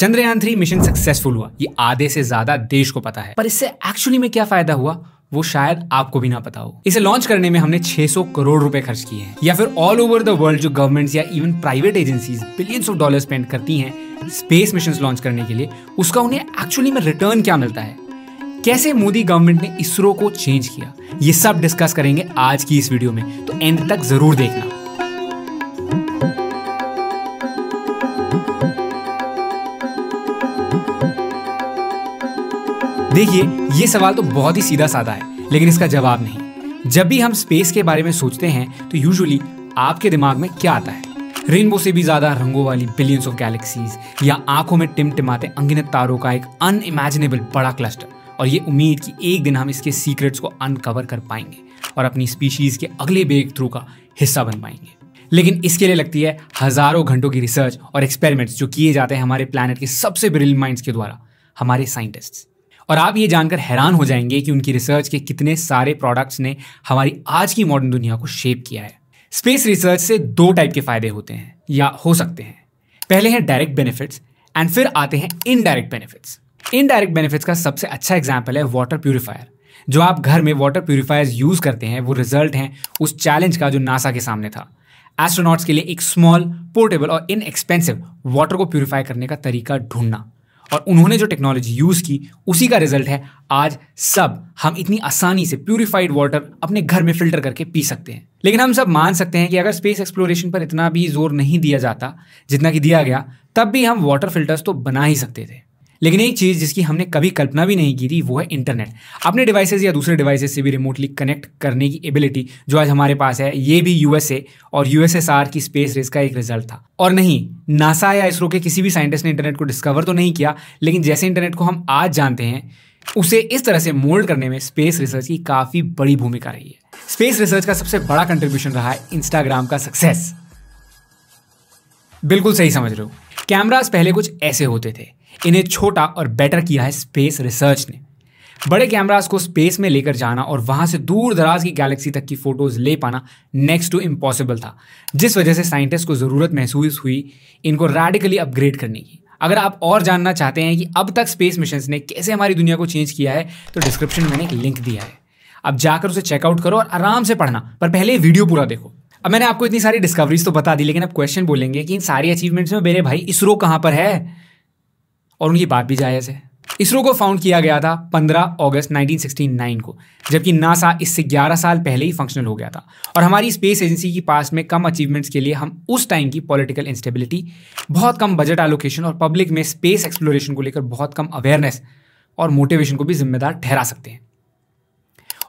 Chandrayaan three mission successful हुआ ये आधे से ज्यादा देश को पता है पर इससे एक्चुअली में क्या फायदा हुआ वो शायद आपको भी ना पता हो इसे लॉन्च करने में हमने 600 करोड़ रुपए खर्च किए हैं या फिर ऑल ओवर द वर्ल्ड जो गवर्नमेंट्स या even private agencies billions of dollar spend करती हैं स्पेस मिशन लॉन्च करने के लिए उसका उन्हें एक्चुअली में रिटर्न क्या मिलता है कैसे मोदी गवर्नमेंट ने इसरो को चेंज किया ये सब डिस्कस करेंगे आज की इस वीडियो में तो एंड तक जरूर देखना देखिए ये सवाल तो बहुत ही सीधा साधा है लेकिन इसका जवाब नहीं जब भी हम स्पेस के बारे में सोचते हैं तो यूजुअली आपके दिमाग में क्या आता है रेनबो से भी ज्यादा रंगों वाली बिलियंस ऑफ गैलेक्सीज या आंखों में टिमटिमाते अंगिनत तारों का एक अनइमेजिनेबल बड़ा क्लस्टर और ये उम्मीद कि एक दिन हम इसके सीक्रेट्स को अनकवर कर पाएंगे और अपनी स्पीशीज के अगले ब्रेक थ्रू का हिस्सा बन पाएंगे लेकिन इसके लिए लगती है हजारों घंटों की रिसर्च और एक्सपेरिमेंट्स जो किए जाते हैं हमारे प्लानट के सबसे ब्रिलियंट माइंड्स के द्वारा हमारे साइंटिस्ट्स और आप ये जानकर हैरान हो जाएंगे कि उनकी रिसर्च के कितने सारे प्रोडक्ट्स ने हमारी आज की मॉडर्न दुनिया को शेप किया है स्पेस रिसर्च से दो टाइप के फायदे होते हैं या हो सकते हैं पहले हैं डायरेक्ट बेनिफिट्स एंड फिर आते हैं इनडायरेक्ट बेनिफिट्स इनडायरेक्ट बेनिफिट्स का सबसे अच्छा एग्जाम्पल है वाटर प्योरीफायर जो आप घर में वाटर प्योरीफायर्स यूज़ करते हैं वो रिजल्ट हैं उस चैलेंज का जो नासा के सामने था एस्ट्रोनॉट्स के लिए एक स्मॉल पोर्टेबल और इनएक्सपेंसिव वाटर को प्योरीफाई करने का तरीका ढूंढना और उन्होंने जो टेक्नोलॉजी यूज़ की उसी का रिजल्ट है आज सब हम इतनी आसानी से प्यूरिफाइड वाटर अपने घर में फिल्टर करके पी सकते हैं लेकिन हम सब मान सकते हैं कि अगर स्पेस एक्सप्लोरेशन पर इतना भी जोर नहीं दिया जाता जितना कि दिया गया तब भी हम वाटर फिल्टर्स तो बना ही सकते थे लेकिन एक चीज़ जिसकी हमने कभी कल्पना भी नहीं की थी वो है इंटरनेट अपने डिवाइसेस या दूसरे डिवाइसेस से भी रिमोटली कनेक्ट करने की एबिलिटी जो आज हमारे पास है ये भी यूएसए और यूएसएसआर की स्पेस रेस का एक रिजल्ट था और नहीं नासा या इसरो के किसी भी साइंटिस्ट ने इंटरनेट को डिस्कवर तो नहीं किया लेकिन जैसे इंटरनेट को हम आज जानते हैं उसे इस तरह से मोल्ड करने में स्पेस रिसर्च की काफ़ी बड़ी भूमिका रही है स्पेस रिसर्च का सबसे बड़ा कंट्रीब्यूशन रहा है इंस्टाग्राम का सक्सेस बिल्कुल सही समझ रहे हो कैमराज पहले कुछ ऐसे होते थे इन्हें छोटा और बेटर किया है स्पेस रिसर्च ने बड़े कैमरास को स्पेस में लेकर जाना और वहां से दूर दराज की गैलेक्सी तक की फ़ोटोज़ ले पाना नेक्स्ट टू इम्पॉसिबल था जिस वजह से साइंटिस्ट को ज़रूरत महसूस हुई इनको रेडिकली अपग्रेड करने की अगर आप और जानना चाहते हैं कि अब तक स्पेस मिशन ने कैसे हमारी दुनिया को चेंज किया है तो डिस्क्रिप्शन में मैंने एक लिंक दिया है अब जाकर उसे चेकआउट करो और आराम से पढ़ना पर पहले वीडियो पूरा देखो अब मैंने आपको इतनी सारी डिस्कवरीज तो बता दी लेकिन अब क्वेश्चन बोलेंगे कि इन सारी अचीवमेंट्स में मेरे भाई इसरो कहाँ पर है और उनकी बात भी जायज़ है इसरो को फाउंड किया गया था 15 अगस्त 1969 को जबकि नासा इससे 11 साल पहले ही फंक्शनल हो गया था और हमारी स्पेस एजेंसी की पास में कम अचीवमेंट्स के लिए हम उस टाइम की पॉलिटिकल इंस्टेबिलिटी बहुत कम बजट एलोकेशन और पब्लिक में स्पेस एक्सप्लोरेशन को लेकर बहुत कम अवेयरनेस और मोटिवेशन को भी जिम्मेदार ठहरा सकते हैं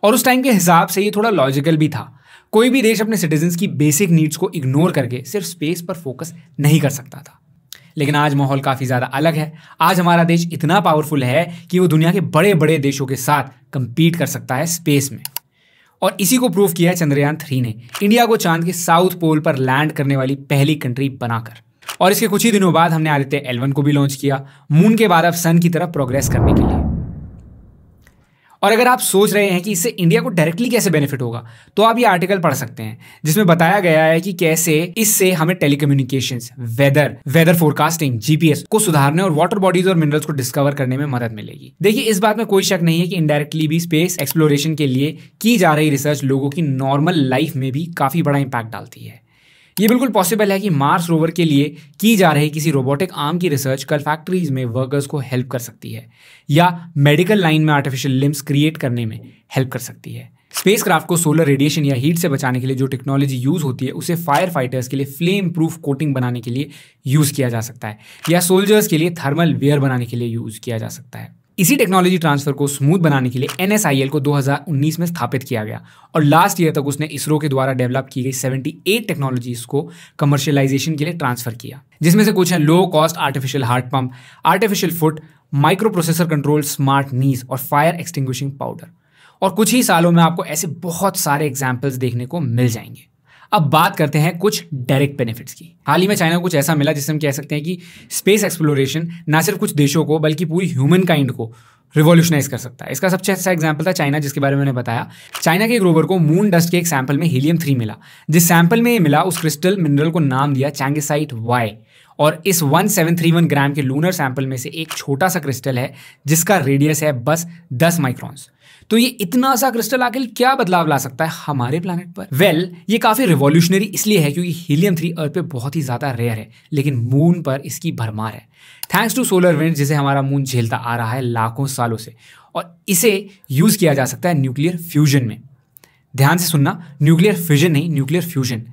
और उस टाइम के हिसाब से ये थोड़ा लॉजिकल भी था कोई भी देश अपने सिटीजन्स की बेसिक नीड्स को इग्नोर करके सिर्फ स्पेस पर फोकस नहीं कर सकता था लेकिन आज माहौल काफ़ी ज़्यादा अलग है आज हमारा देश इतना पावरफुल है कि वो दुनिया के बड़े बड़े देशों के साथ कंपीट कर सकता है स्पेस में और इसी को प्रूव किया है चंद्रयान थ्री ने इंडिया को चांद के साउथ पोल पर लैंड करने वाली पहली कंट्री बनाकर और इसके कुछ ही दिनों बाद हमने आदित्य एलवन को भी लॉन्च किया मून के बाद अब सन की तरफ प्रोग्रेस करने के लिए और अगर आप सोच रहे हैं कि इससे इंडिया को डायरेक्टली कैसे बेनिफिट होगा तो आप ये आर्टिकल पढ़ सकते हैं जिसमें बताया गया है कि कैसे इससे हमें telecommunication weather weather forecasting GPS को सुधारने और वाटर बॉडीज और मिनरल्स को डिस्कवर करने में मदद मिलेगी देखिए इस बात में कोई शक नहीं है कि इनडायरेक्टली भी स्पेस एक्सप्लोरेशन के लिए की जा रही रिसर्च लोगों की नॉर्मल लाइफ में भी काफी बड़ा इंपैक्ट डालती है ये बिल्कुल पॉसिबल है कि मार्स रोवर के लिए की जा रही किसी रोबोटिक आर्म की रिसर्च कल फैक्ट्रीज में वर्कर्स को हेल्प कर सकती है या मेडिकल लाइन में आर्टिफिशियल लिम्स क्रिएट करने में हेल्प कर सकती है स्पेस को सोलर रेडिएशन या हीट से बचाने के लिए जो टेक्नोलॉजी यूज़ होती है उसे फायर फाइटर्स के लिए फ्लेम प्रूफ कोटिंग बनाने के लिए यूज़ किया जा सकता है या सोल्जर्स के लिए थर्मल वेयर बनाने के लिए यूज़ किया जा सकता है इसी टेक्नोलॉजी ट्रांसफर को स्मूथ बनाने के लिए एन को 2019 में स्थापित किया गया और लास्ट ईयर तक उसने इसरो के द्वारा डेवलप की गई 78 टेक्नोलॉजीज को कमर्शियलाइजेशन के लिए ट्रांसफर किया जिसमें से कुछ है low cost artificial heart pump artificial foot micro processor control smart knees और फायर एक्सटिंग्विशिंग पाउडर और कुछ ही सालों में आपको ऐसे बहुत सारे एग्जाम्पल्स देखने को मिल जाएंगे अब बात करते हैं कुछ डायरेक्ट बेनिफिट्स की हाल ही में चाइना को कुछ ऐसा मिला जिससे हम कह सकते हैं कि स्पेस एक्सप्लोरेशन ना सिर्फ कुछ देशों को बल्कि पूरी ह्यूमन काइंड को रिवोल्यूशनाइज कर सकता है इसका सबसे अच्छा एग्जाम्पल था चाइना जिसके बारे में मैंने बताया चाइना के एक रोवर को मून डस्ट के एक सैंपल में हीलियम थ्री मिला जिस सैंपल में ये मिला उस क्रिस्टल मिनरल को नाम दिया चैंगेसाइट वाई और इस 1731 ग्राम के लूनर सैंपल में से एक छोटा सा क्रिस्टल है जिसका रेडियस है बस 10 माइक्रॉन्स तो ये इतना सा क्रिस्टल आखिर क्या बदलाव ला सकता है हमारे प्लानट पर वेल well, ये काफ़ी रिवॉल्यूशनरी इसलिए है क्योंकि हीलियम थ्री अर्थ पे बहुत ही ज़्यादा रेयर है लेकिन मून पर इसकी भरमार है थैंक्स टू सोलर विंड जिसे हमारा मून झेलता आ रहा है लाखों सालों से और इसे यूज़ किया जा सकता है न्यूक्लियर फ्यूजन में ध्यान से सुनना न्यूक्लियर फ्यूजन नहीं nuclear fusion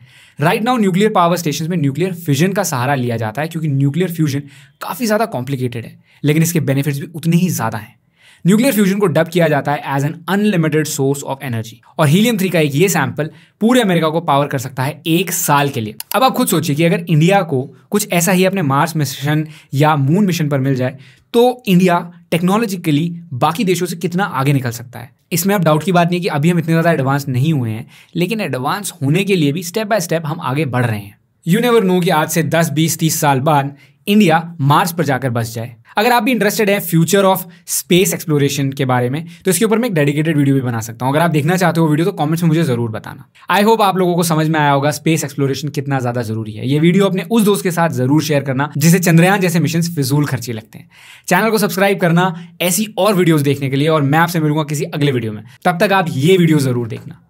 right now nuclear power station में न्यूक्लियर फ्यूजन का सहारा लिया जाता है क्योंकि न्यूक्लियर फ्यूजन काफ़ी ज़्यादा कॉम्प्लिकेटेड है लेकिन इसके बेनिफिट्स भी उतने ही ज़्यादा हैं न्यूक्लियर फ्यूजन को डब किया जाता है as an unlimited source of energy और हीलियम थ्री का एक ये सैंपल पूरे अमेरिका को पावर कर सकता है एक साल के लिए अब आप खुद सोचिए कि अगर इंडिया को कुछ ऐसा ही अपने मार्स मिशन या मून मिशन पर मिल जाए तो इंडिया टेक्नोलॉजिकली बाकी देशों से कितना आगे निकल सकता है इसमें अब डाउट की बात नहीं है कि अभी हम इतने ज़्यादा एडवांस नहीं हुए हैं लेकिन एडवांस होने के लिए भी स्टेप बाय स्टेप हम आगे बढ़ रहे हैं यू नेवर नो कि आज से 10, 20, 30 साल बाद इंडिया मार्स पर जाकर बस जाए अगर आप भी इंटरेस्टेड हैं फ्यूचर ऑफ स्पेस एक्सप्लोरेशन के बारे में तो इसके ऊपर मैं एक डेडिकेटेड वीडियो भी बना सकता हूं अगर आप देखना चाहते हो वीडियो तो कमेंट्स में मुझे जरूर बताना आई होप आप लोगों को समझ में आया होगा स्पेस एक्सप्लोरेशन कितना ज्यादा जरूरी है ये वीडियो अपने उस दोस्त के साथ जरूर शेयर करना जिसे चंद्रयान जैसे मिशन फिजूल खर्चे लगते हैं चैनल को सब्सक्राइब करना ऐसी और वीडियोज देखने के लिए और मैं आपसे मिलूंगा किसी अगले वीडियो में तब तक आप ये वीडियो जरूर देखना